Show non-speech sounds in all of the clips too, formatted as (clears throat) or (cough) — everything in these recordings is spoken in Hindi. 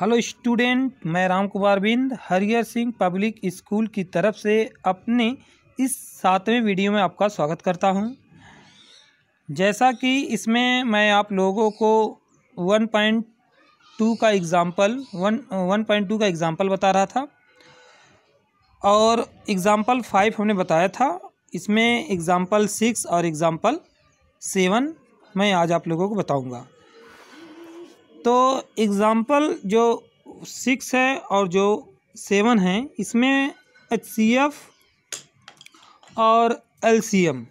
हेलो स्टूडेंट मैं राम कुमार बिंद हरियर सिंह पब्लिक स्कूल की तरफ से अपने इस सातवें वीडियो में आपका स्वागत करता हूं जैसा कि इसमें मैं आप लोगों को 1.2 का example one one point two का एग्ज़ाम्पल बता रहा था और एग्ज़ाम्पल फाइव हमने बताया था इसमें एग्ज़ाम्पल सिक्स और एग्ज़ाम्पल सेवन मैं आज आप लोगों को बताऊँगा तो एग्ज़ाम्पल जो सिक्स है और जो सेवन है इसमें एच सी एफ़ और L C M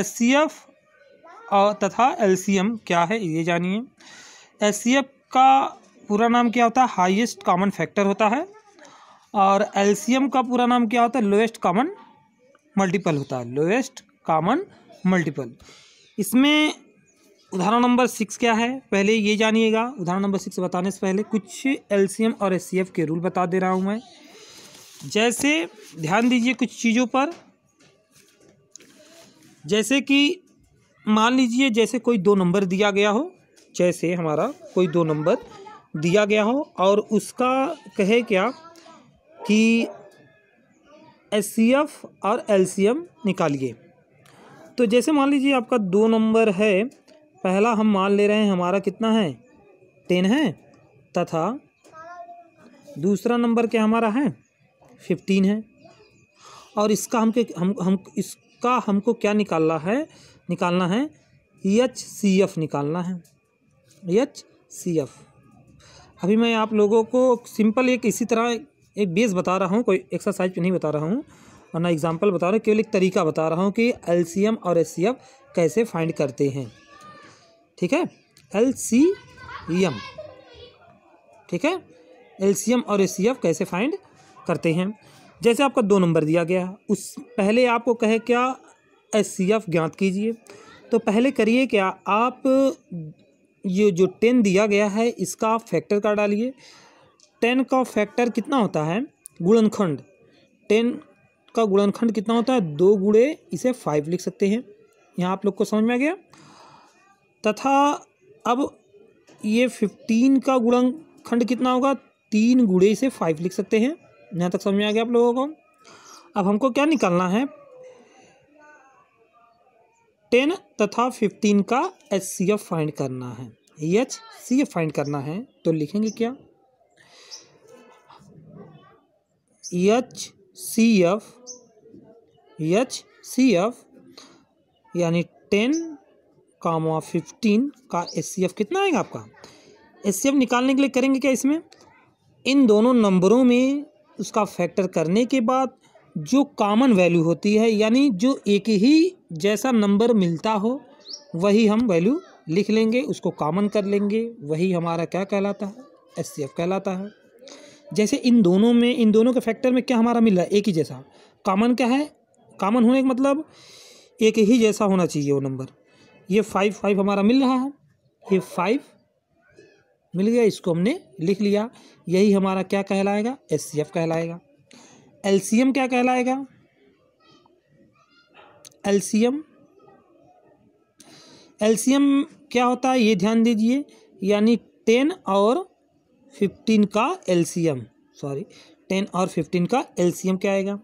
S C F और तथा एल सी एम क्या है ये जानिए एस सी एफ़ का पूरा नाम क्या होता है हाईएस्ट कॉमन फैक्टर होता है और एल सी एम का पूरा नाम क्या होता है लोएस्ट कॉमन मल्टीपल होता है लोएस्ट कॉमन मल्टीपल इसमें उदाहरण नंबर सिक्स क्या है पहले ये जानिएगा उदाहरण नंबर सिक्स बताने से पहले कुछ एलसीएम और एस के रूल बता दे रहा हूँ मैं जैसे ध्यान दीजिए कुछ चीज़ों पर जैसे कि मान लीजिए जैसे कोई दो नंबर दिया गया हो जैसे हमारा कोई दो नंबर दिया गया हो और उसका कहे क्या कि एस और एल निकालिए तो जैसे मान लीजिए आपका दो नंबर है पहला हम मान ले रहे हैं हमारा कितना है टेन है तथा दूसरा नंबर क्या हमारा है फिफ्टीन है और इसका हमके हम हम इसका हमको क्या निकालना है निकालना है एच सी एफ निकालना है एच सी एफ अभी मैं आप लोगों को सिंपल एक इसी तरह एक बेस बता रहा हूँ कोई एक्सरसाइज नहीं बता रहा हूँ और ना एग्जाम्पल बता रहा हूँ केवल एक तरीका बता रहा हूँ कि एल सी एम और एस सी एफ कैसे फाइंड करते हैं ठीक है एम ठीक है एम और एफ कैसे फाइंड करते हैं जैसे आपका दो नंबर दिया गया उस पहले आपको कहे क्या एफ ज्ञात कीजिए तो पहले करिए क्या आप ये जो टेन दिया गया है इसका आप फैक्टर का डालिए टेन का फैक्टर कितना होता है गुणनखंड टेन का गुणनखंड कितना होता है दो गुड़े इसे फाइव लिख सकते हैं यहाँ आप लोग को समझ में आ गया तथा अब ये फिफ्टीन का गुणन खंड कितना होगा तीन गुड़े से फाइव लिख सकते हैं यहाँ तक समझ में आ गया आप लोगों को अब हमको क्या निकालना है टेन तथा फिफ्टीन का एच सी एफ फाइंड करना है एच सी एफ फाइंड करना है तो लिखेंगे क्या H C F H C F यानी टेन कामा फिफ्टीन का एस कितना आएगा आपका एस निकालने के लिए करेंगे क्या इसमें इन दोनों नंबरों में उसका फैक्टर करने के बाद जो कामन वैल्यू होती है यानी जो एक ही जैसा नंबर मिलता हो वही हम वैल्यू लिख लेंगे उसको कामन कर लेंगे वही हमारा क्या कहलाता है एस कहलाता है जैसे इन दोनों में इन दोनों के फैक्टर में क्या हमारा मिल रहा है एक ही जैसा कॉमन क्या है कामन होने का मतलब एक ही जैसा होना चाहिए वो नंबर ये फाइव फाइव हमारा मिल रहा है ये फाइव मिल गया इसको हमने लिख लिया यही हमारा क्या कहलाएगा एस कहलाएगा एल क्या कहलाएगा एल्सीयम एल्सीयम क्या होता है ये ध्यान दीजिए यानी टेन और फिफ्टीन का एल्सीयम सॉरी टेन और फिफ्टीन का एल्सीयम क्या आएगा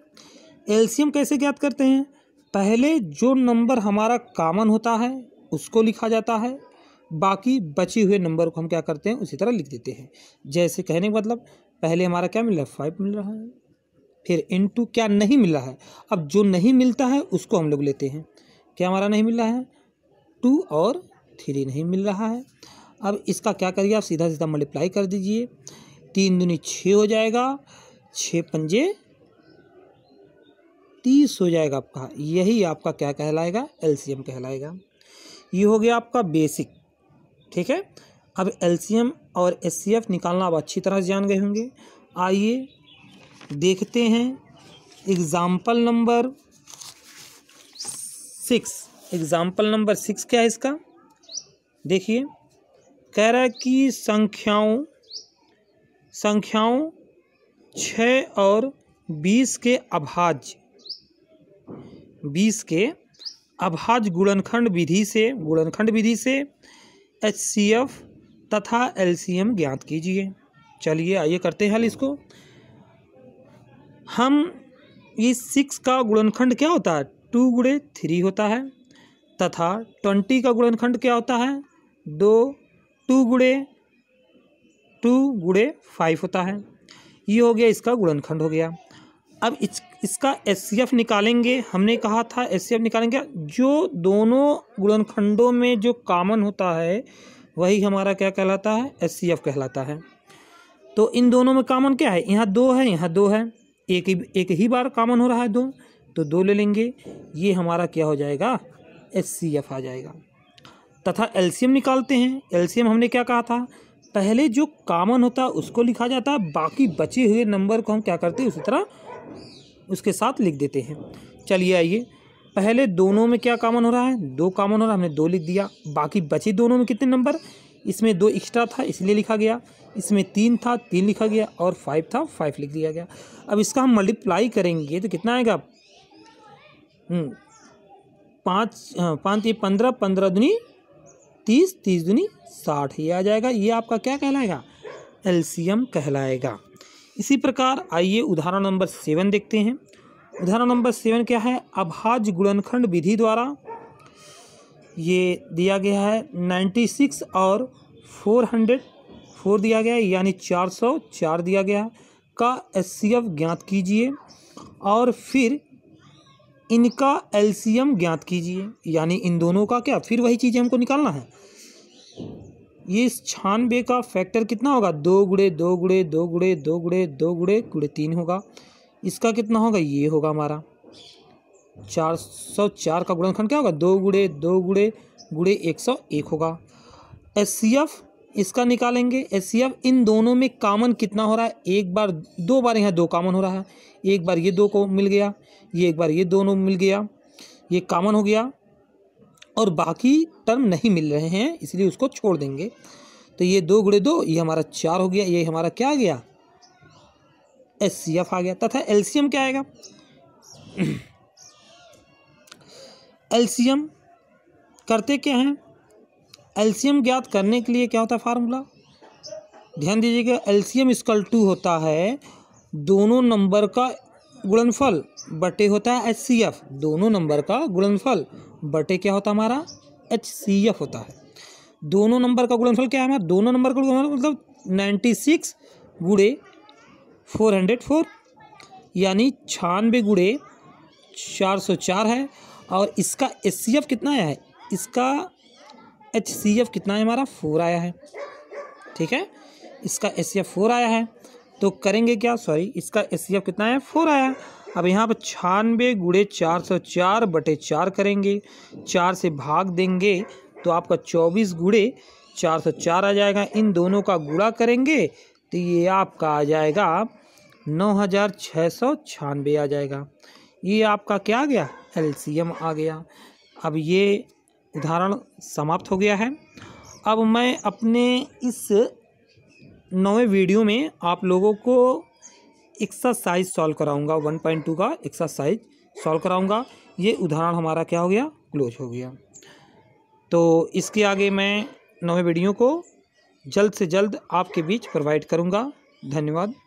एल्सीयम कैसे ज्ञात करते हैं पहले जो नंबर हमारा कामन होता है उसको लिखा जाता है बाकी बचे हुए नंबर को हम क्या करते हैं उसी तरह लिख देते हैं जैसे कहने का मतलब पहले हमारा क्या मिल रहा है फाइव मिल रहा है फिर इन टू क्या नहीं मिल रहा है अब जो नहीं मिलता है उसको हम लोग लेते हैं क्या हमारा नहीं मिल रहा है टू और थ्री नहीं मिल रहा है अब इसका क्या करिए आप सीधा सीधा मल्टीप्लाई कर दीजिए तीन दूनी छः हो जाएगा छः पंजे तीस हो जाएगा आपका यही आपका क्या कहलाएगा एलसीएम कहलाएगा ये हो गया आपका बेसिक ठीक है अब एल और एस निकालना आप अच्छी तरह से जान गए होंगे आइए देखते हैं example number six example number six क्या है इसका देखिए कह रहा है कि संख्याओं संख्याओं छः और बीस के अभाज्य बीस के अभाज गुणनखंड विधि से गुणनखंड विधि से एच सी एफ तथा एम ज्ञात कीजिए चलिए आइए करते हैं हल इसको हम ये सिक्स का गुणनखंड क्या होता है टू गुड़े थ्री होता है तथा ट्वेंटी का गुणनखंड क्या होता है दो टू गुड़े टू गुड़े फाइव होता है ये हो गया इसका गुणनखंड हो गया अब इस इसका एस निकालेंगे हमने कहा था एस निकालेंगे जो दोनों गुणनखंडों में जो कामन होता है वही हमारा क्या कहलाता है एस कहलाता है तो इन दोनों में कामन क्या है यहाँ दो है यहाँ दो है एक ही एक ही बार कामन हो रहा है दो तो दो ले लेंगे ये हमारा क्या हो जाएगा एस आ जाएगा तथा एल्शियम निकालते हैं एल्शियम हमने क्या कहा था पहले जो कामन होता उसको लिखा जाता है बाकी बचे हुए नंबर को हम क्या करते हैं उसी तरह उसके साथ लिख देते हैं चलिए आइए पहले दोनों में क्या कामन हो रहा है दो कामन हो रहा है हमने दो लिख दिया बाकी बचे दोनों में कितने नंबर इसमें दो एक्स्ट्रा था इसलिए लिखा गया इसमें तीन था तीन लिखा गया और फाइव था फाइव लिख दिया गया अब इसका हम मल्टीप्लाई करेंगे तो कितना आएगा हम्म, पाँच हाँ, पाँच ये पंद्रह पंद्रह दुनी तीस तीस दुनी साठ ये आ जाएगा ये आपका क्या कहलाएगा एलसीएम कहलाएगा इसी प्रकार आइए उदाहरण नंबर सेवन देखते हैं उदाहरण नंबर सेवन क्या है अभाज्य गुणनखंड विधि द्वारा ये दिया गया है नाइन्टी सिक्स और फोर हंड्रेड फोर दिया गया है यानी चार सौ चार दिया गया है का एस ज्ञात कीजिए और फिर इनका एलसीएम ज्ञात कीजिए यानी इन दोनों का क्या फिर वही चीज़ें हमको निकालना है ये इस छानबे का फैक्टर कितना होगा दो गुड़े दो गुड़े दो गुड़े दो गुड़े दो गुड़े गुड़े तीन होगा इसका कितना होगा ये होगा हमारा चार सौ चार का गुणनखंड क्या होगा दो गुड़े दो गुड़े गुड़े एक सौ एक होगा एस सी एफ इसका निकालेंगे एस सी एफ इन दोनों में कामन कितना हो रहा है एक बार दो बार यहाँ दो कामन हो रहा है एक बार ये दो को मिल गया ये एक बार ये दोनों मिल गया ये कामन हो गया और बाकी टर्म नहीं मिल रहे हैं इसलिए उसको छोड़ देंगे तो ये दो गुड़े दो ये हमारा चार हो गया ये हमारा क्या आ गया एस सी एफ आ गया तथा एलसीएम क्या आएगा एलसीएम (clears throat) करते क्या हैं एलसीएम ज्ञात करने के लिए क्या होता है फार्मूला ध्यान दीजिएगा एलसीएम स्कल टू होता है दोनों नंबर का गुणनफल बटे होता है एच सी एफ दोनों नंबर का गुणनफल बटे क्या होता है हमारा एच सी एफ होता है दोनों नंबर का गुणनफल क्या है हमारा दोनों नंबर का गुणनफल मतलब नाइन्टी सिक्स गुड़े फोर हंड्रेड फोर यानी छानबे गुड़े चार सौ चार है और इसका एच सी एफ कितना आया है इसका एच सी एफ कितना है हमारा फोर आया है ठीक है इसका एच सी एफ फोर आया है तो करेंगे क्या सॉरी इसका एस कितना है फोर आया अब यहाँ पर छानबे गुड़े चार सौ चार बटे चार करेंगे चार से भाग देंगे तो आपका चौबीस गुड़े चार सौ चार आ जाएगा इन दोनों का गुड़ा करेंगे तो ये आपका आ जाएगा नौ हज़ार छः सौ छानबे आ जाएगा ये आपका क्या आ गया एल आ गया अब ये उदाहरण समाप्त हो गया है अब मैं अपने इस नौवें वीडियो में आप लोगों को एक्सरसाइज सॉल्व कराऊंगा वन पॉइंट टू का एक्सरसाइज सॉल्व कराऊंगा ये उदाहरण हमारा क्या हो गया क्लोज हो गया तो इसके आगे मैं नौवें वीडियो को जल्द से जल्द आपके बीच प्रोवाइड करूँगा धन्यवाद